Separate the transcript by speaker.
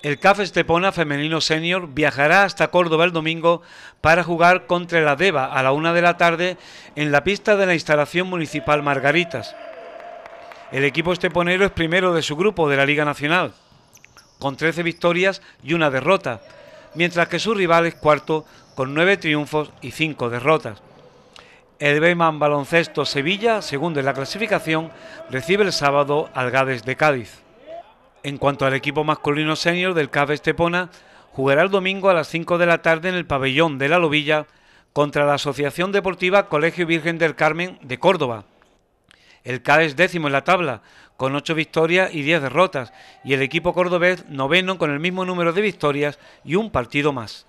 Speaker 1: El CAF Estepona Femenino Senior viajará hasta Córdoba el domingo para jugar contra la DEVA a la una de la tarde en la pista de la instalación municipal Margaritas. El equipo esteponero es primero de su grupo de la Liga Nacional, con 13 victorias y una derrota, mientras que su rival es cuarto con 9 triunfos y 5 derrotas. El Beyman Baloncesto Sevilla, segundo en la clasificación, recibe el sábado al Gades de Cádiz. En cuanto al equipo masculino senior del CAF Estepona, jugará el domingo a las 5 de la tarde en el pabellón de la Lobilla contra la Asociación Deportiva Colegio Virgen del Carmen de Córdoba. El CAF es décimo en la tabla, con 8 victorias y 10 derrotas, y el equipo cordobés noveno con el mismo número de victorias y un partido más.